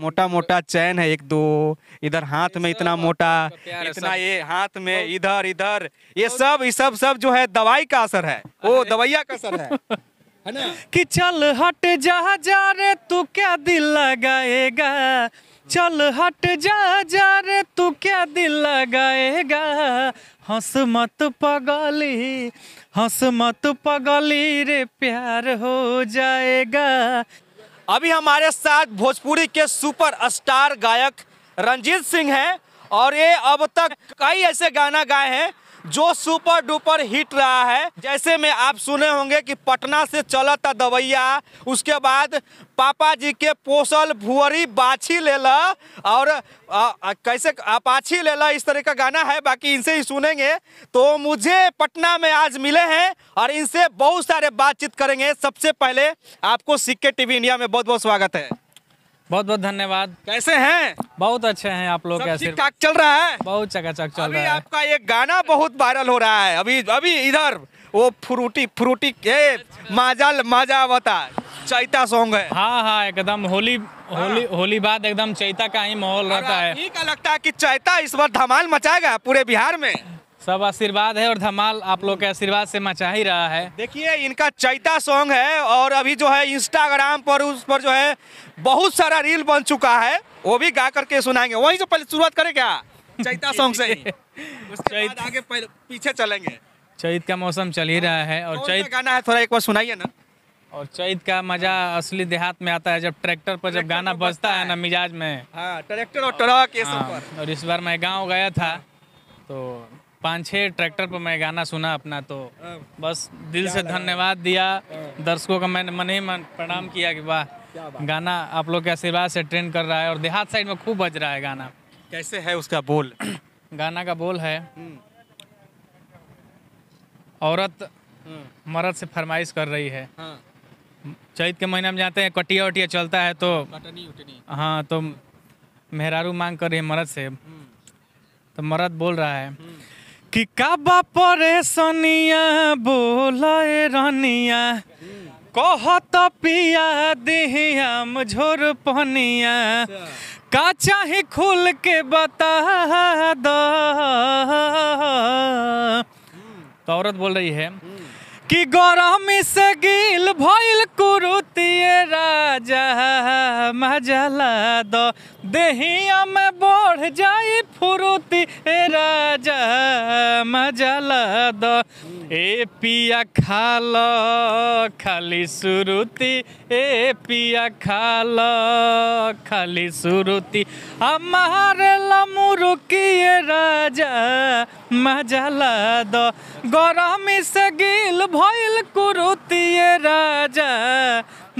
मोटा मोटा चैन है एक दो इधर हाथ में इतना मोटा इतना ये हाथ में इधर इधर ये सब ये सब सब जो है दवाई का असर है वो दवाइया का असर है कि चल हट जा जा रे तू क्या दिल लगाएगा चल हट जा जा रे तू क्या दिल लगाएगा हंस मत पगली हंस मत पगली रे प्यार हो जाएगा अभी हमारे साथ भोजपुरी के सुपर स्टार गायक रंजीत सिंह हैं और ये अब तक कई ऐसे गाना गाए हैं जो सुपर डुपर हिट रहा है जैसे में आप सुने होंगे कि पटना से चला था दवैया उसके बाद पापा जी के पोसल भुअरी बाछी ले ला और आ, आ, कैसे अपाछी ले ला इस तरह का गाना है बाकी इनसे ही सुनेंगे तो मुझे पटना में आज मिले हैं और इनसे बहुत सारे बातचीत करेंगे सबसे पहले आपको सिक्के टीवी इंडिया में बहुत बहुत स्वागत है बहुत बहुत धन्यवाद कैसे हैं बहुत अच्छे हैं आप लोग कैसे ठाक चल रहा है बहुत चकाचक चल रहा है आपका एक गाना बहुत वायरल हो रहा है अभी अभी इधर वो फ्रूटी फ्रूटी के माजा माजा बता चैता सॉन्ग है हाँ हाँ एकदम होली हाँ। होली होली बाद एकदम चैता का ही माहौल रहता है लगता है कि चैता इस बार धमाल मचाएगा पूरे बिहार में सब आशीर्वाद है और धमाल आप लोग के आशीर्वाद से मचा ही रहा है देखिए इनका चैता सॉन्ग है और अभी जो है इंस्टाग्राम पर उस पर जो है बहुत सारा रील बन चुका है वो भी गा करके सुनाएंगे वही से पहले शुरुआत करें क्या चैता सॉन्ग से चैत आगे पीछे चलेंगे चैत का मौसम चल ही हाँ। रहा है और चैत गाना है थोड़ा एक बार सुनाइए ना और चैत का मजा असली देहात में आता है जब ट्रैक्टर पर जब गाना बजता है ना मिजाज में हाँ, ट्रैक्टर और ट्रक हाँ, और इस बार मैं गाँव गया था तो पाँच छः ट्रैक्टर पर मैं गाना सुना अपना तो हाँ। बस दिल से धन्यवाद दिया हाँ। दर्शकों का मैंने मन ही मन प्रणाम किया कि वाह गाना आप लोग के आशीर्वाद से ट्रेंड कर रहा है और देहात साइड में खूब बज रहा है गाना कैसे है उसका बोल गाना का बोल है हम्म। औरत हम्म। मरद से फरमाइश कर रही है हाँ। चैत के महीना में जाते हैं कटिया वटिया चलता है तो हाँ तो मेहरारू मांग कर रही है मरद से हम्म। तो मरद बोल रहा है कि काबा परे सनिया बोल रनिया कह तो पिया दिया मझोर पनिया का चाहे खुल के बता दो तो औरत बोल रही है कि गौरमी से गिल भइल कुरुतिए राजा मजला दो देहिया में बढ़ जाए ফুরুতি রাজা মজালাদ এ পিয়া খাল খালি সুরুতি এ পিয়া খাল খালি সুরুতি আমার লামুরুকি রাজা মজালাদ গরমি গিল ভইল কুরুতি রাজা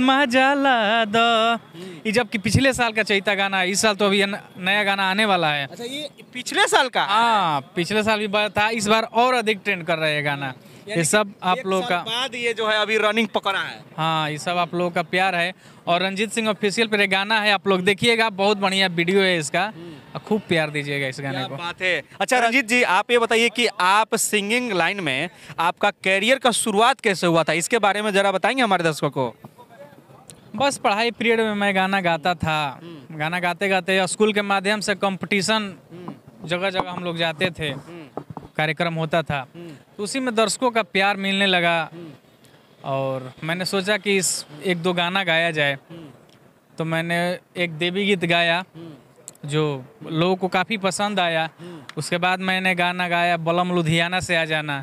आत्मा जला दो ये जबकि पिछले साल का चैता गाना इस साल तो अभी नया गाना आने वाला है अच्छा ये पिछले साल का हाँ पिछले साल भी था इस बार और अधिक ट्रेंड कर रहा है गाना ये सब आप लोगों का बाद ये जो है अभी रनिंग पकड़ा है हाँ ये सब आप लोगों का प्यार है और रंजीत सिंह ऑफिशियल पर गाना है आप लोग देखिएगा बहुत बढ़िया वीडियो है इसका हम्म। खूब प्यार दीजिएगा इस गाने को बात है अच्छा रंजीत जी आप ये बताइए कि आप सिंगिंग लाइन में आपका कैरियर का शुरुआत कैसे हुआ था इसके बारे में जरा बताएंगे हमारे दर्शकों को बस पढ़ाई पीरियड में मैं गाना गाता था हम्म। गाना गाते गाते स्कूल के माध्यम से कंपटीशन हम्म। जगह जगह हम लोग जाते थे हम्म। कार्यक्रम होता था तो उसी में दर्शकों का प्यार मिलने लगा और मैंने सोचा कि इस एक दो गाना गाया जाए तो मैंने एक देवी गीत गाया जो लोगों को काफ़ी पसंद आया उसके बाद मैंने गाना गाया बलम लुधियाना से आ जाना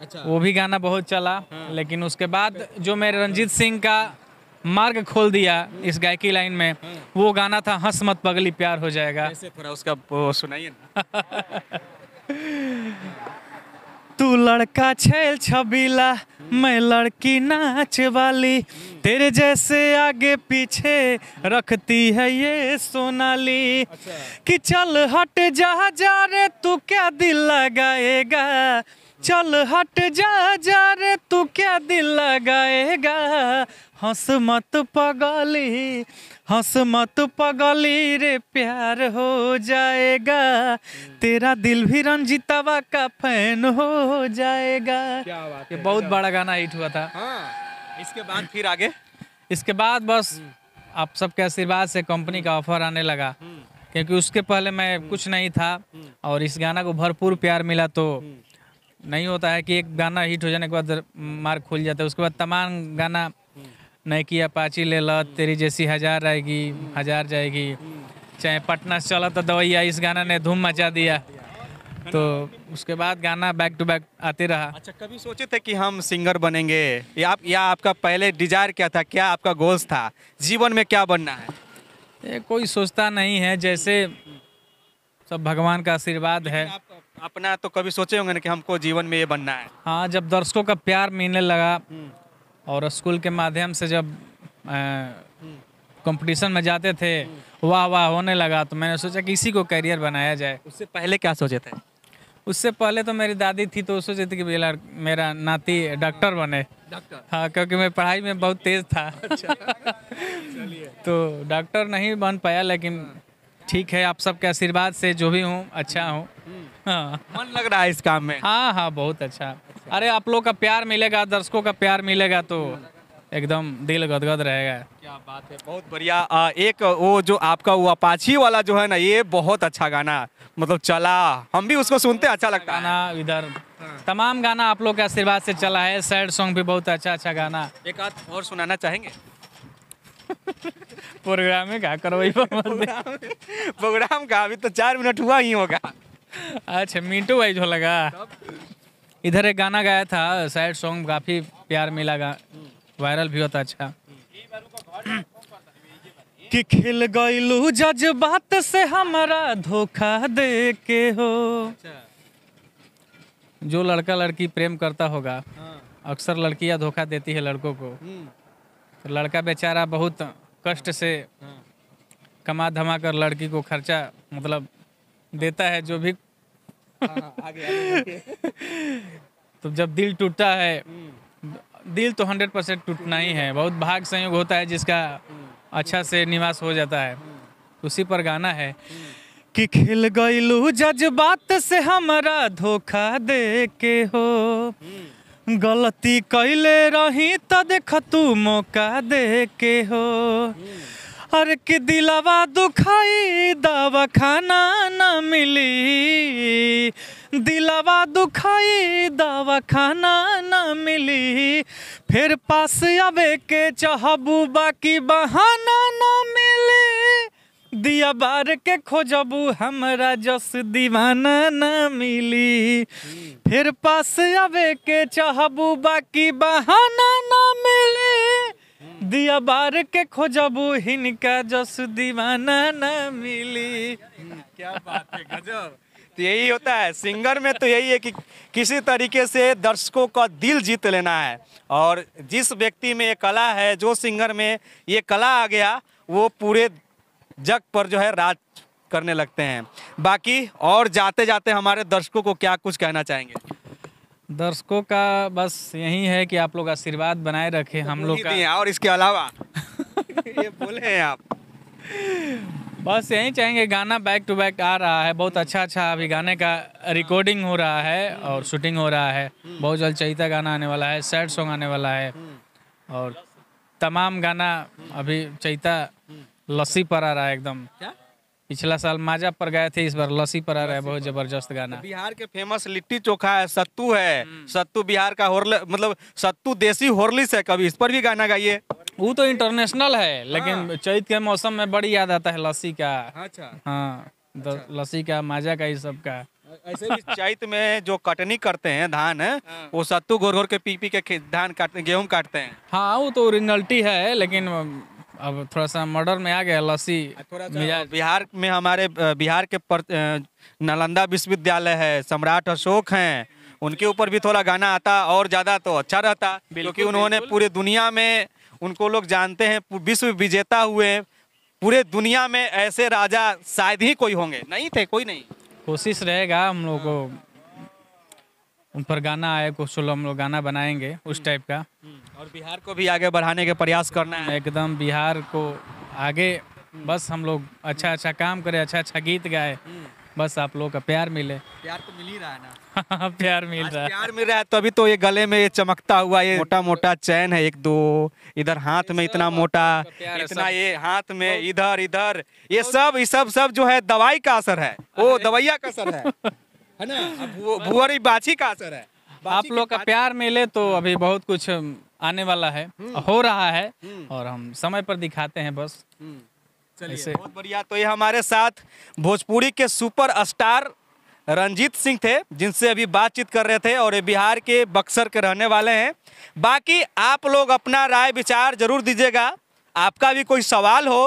अच्छा। वो भी गाना बहुत चला हाँ। लेकिन उसके बाद जो मेरे रंजीत सिंह का मार्ग खोल दिया इस गायकी लाइन में हम्म। वो गाना था हंस मत पगली प्यार हो जाएगा थोड़ा उसका सुनाइए तू लड़का छेल छबीला मैं लड़की नाच वाली तेरे जैसे आगे पीछे रखती है ये सोनाली अच्छा। कि चल हट जा जा रे तू क्या दिल लगाएगा चल हट जा जा रे तू क्या दिल लगाएगा हंस मत पगली हंस मत पगली रे प्यार हो जाएगा तेरा दिल भी रंजीतावा का फैन हो जाएगा क्या बात ये बहुत बड़ा गाना हिट हुआ था हाँ। इसके बाद फिर आगे इसके बाद बस हम्म। आप सबके आशीर्वाद से कंपनी का ऑफर आने लगा हम्म। क्योंकि उसके पहले मैं कुछ नहीं था हम्म। और इस गाना को भरपूर प्यार मिला तो नहीं होता है कि एक गाना हिट हो जाने के बाद मार्ग खुल जाता है उसके बाद तमाम गाना नैकी अपाची ले लो तेरी जैसी हजार आएगी हजार जाएगी चाहे पटना से चला तो दवैया इस गाना ने धूम मचा दिया तो उसके बाद गाना बैक टू बैक आते रहा अच्छा कभी सोचे थे कि हम सिंगर बनेंगे या आप या आपका पहले डिजायर क्या था क्या आपका गोल्स था जीवन में क्या बनना है ये कोई सोचता नहीं है जैसे सब भगवान का आशीर्वाद है आप अपना तो कभी सोचे होंगे ना कि हमको जीवन में ये बनना है हाँ जब दर्शकों का प्यार मिलने लगा हम्म। और स्कूल के माध्यम से जब कंपटीशन हम्म। में जाते थे हम्म। वाह वाह होने लगा तो मैंने सोचा कि इसी को करियर बनाया जाए उससे पहले क्या सोचे थे उससे पहले तो मेरी दादी थी तो सोचे थे कि मेरा नाती डॉक्टर बने डॉक्टर हाँ क्योंकि मैं पढ़ाई में बहुत तेज था अच्छा। तो डॉक्टर नहीं बन पाया लेकिन हाँ। ठीक है आप सबके आशीर्वाद से जो भी हूँ अच्छा हूँ हम्म। हाँ। मन लग रहा है इस काम में हाँ हाँ बहुत अच्छा, अरे आप लोग का प्यार मिलेगा दर्शकों का प्यार मिलेगा तो एकदम दिल गदगद रहेगा क्या बात है बहुत बढ़िया एक वो जो आपका वो अपाची वाला जो है ना ये बहुत अच्छा गाना मतलब चला हम भी उसको सुनते अच्छा लगता गाना इधर तमाम गाना आप लोग के आशीर्वाद से चला है सैड सॉन्ग भी बहुत अच्छा अच्छा गाना एक आध और सुनाना चाहेंगे प्रोग्राम है का करवाई प्रोग्राम का अभी तो चार मिनट हुआ ही होगा अच्छा मिंटू भाई जो लगा इधर एक गाना गाया था सैड सॉन्ग काफ़ी प्यार मिला गा वायरल भी होता अच्छा कि खिल गईलू जज्बात से हमारा धोखा दे के हो जो लड़का लड़की प्रेम करता होगा हाँ। अक्सर लड़कियां धोखा देती है लड़कों को हम्म। तो लड़का बेचारा बहुत कष्ट से कमा धमा कर लड़की को खर्चा मतलब देता है जो भी हाँ, आगे, तो जब दिल टूटता है दिल तो हंड्रेड परसेंट टूटना ही है बहुत भाग संयोग होता है जिसका अच्छा से निवास हो जाता है उसी पर गाना है कि खिल गई लू बात से हमारा धोखा दे के हो गलती कैले रही तो देख तू मौका दे के हो अरे कि दिलावा दुखाई दवा खाना न मिली दिलवा दुखाई दवा खाना न मिली फिर पास आवे के चाहबू बाकी बहाना दिया बार के खोजबू हमरा जस दीवाना न मिली फिर पास आवे के चाहबू बाकी बहाना न मिली दिया बार के खोजबू हिनका जस दीवाना न मिली क्या बात है गजब तो यही होता है सिंगर में तो यही है कि किसी तरीके से दर्शकों का दिल जीत लेना है और जिस व्यक्ति में ये कला है जो सिंगर में ये कला आ गया वो पूरे जग पर जो है राज करने लगते हैं बाकी और जाते जाते हमारे दर्शकों को क्या कुछ कहना चाहेंगे दर्शकों का बस यही है कि आप लोग आशीर्वाद बनाए रखें तो हम लोग का और इसके अलावा ये बोले हैं आप बस यही चाहेंगे गाना बैक टू बैक आ रहा है बहुत अच्छा अच्छा अभी गाने का रिकॉर्डिंग हो रहा है और शूटिंग हो रहा है हम्म। बहुत जल्द चहिता गाना आने वाला है सैड सॉन्ग आने वाला है हम्म। और तमाम गाना अभी चैता हम्म। लस्सी पर आ रहा है एकदम क्या पिछला साल माजा पर गए थे इस बार लस्सी पर आ रहा है बहुत जबरदस्त तो गाना बिहार के फेमस लिट्टी चोखा है सत्तू है हम्म। सत्तू बिहार का होरल मतलब सत्तू देसी होरलिस है कभी इस पर भी गाना गाइए वो तो इंटरनेशनल है लेकिन हाँ। चैत के मौसम में बड़ी याद आता है लस्सी का अच्छा। हाँ तो अच्छा। लस्सी का माजा का ये सब का ऐसे चैत में जो कटनी करते हैं धान है, हाँ। वो सत्तू घोर घोर के पी पी के धान काटते गेहूँ काटते हैं हाँ वो तो ओरिजिनलिटी है लेकिन अब थोड़ा सा मर्डर में आ गया लस्सी बिहार में हमारे बिहार के नालंदा विश्वविद्यालय है सम्राट अशोक हैं उनके ऊपर भी थोड़ा गाना आता और ज़्यादा तो अच्छा रहता क्योंकि उन्होंने पूरे दुनिया में उनको लोग जानते हैं विश्व विजेता हुए पूरे दुनिया में ऐसे राजा शायद ही कोई होंगे नहीं थे कोई नहीं कोशिश रहेगा हम लोग को उन पर गाना आए कुछ हम लोग गाना बनाएंगे उस टाइप हम्म। का हम्म। और बिहार को भी आगे बढ़ाने के प्रयास करना है एकदम बिहार को आगे हम्म। बस हम लोग अच्छा अच्छा काम करें अच्छा अच्छा गीत गाए बस आप लोगों का प्यार मिले प्यार तो मिल ही रहा है ना हाँ, हाँ, प्यार मिल रहा है प्यार मिल रहा है तो अभी तो ये गले में ये चमकता हुआ ये मोटा मोटा चैन है एक दो इधर हाथ में इतना मोटा इतना ये हाथ में इधर इधर ये सब ये सब सब जो है दवाई का असर है वो दवाइया का असर है है ना अब बाछी का असर है आप लोग का प्यार मिले तो अभी बहुत कुछ आने वाला है हम्म। हो रहा है हम्म। और हम समय पर दिखाते हैं बस हम्म। चलिए बहुत बढ़िया तो ये हमारे साथ भोजपुरी के सुपर स्टार रंजीत सिंह थे जिनसे अभी बातचीत कर रहे थे और ये बिहार के बक्सर के रहने वाले हैं बाकी आप लोग अपना राय विचार जरूर दीजिएगा आपका भी कोई सवाल हो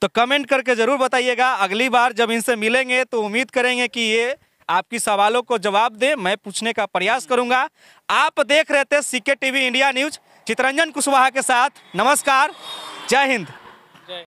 तो कमेंट करके ज़रूर बताइएगा अगली बार जब इनसे मिलेंगे तो उम्मीद करेंगे कि ये आपकी सवालों को जवाब दें मैं पूछने का प्रयास करूंगा आप देख रहे थे CK TV India news Chitranjan Kushwaha के साथ नमस्कार जय हिंद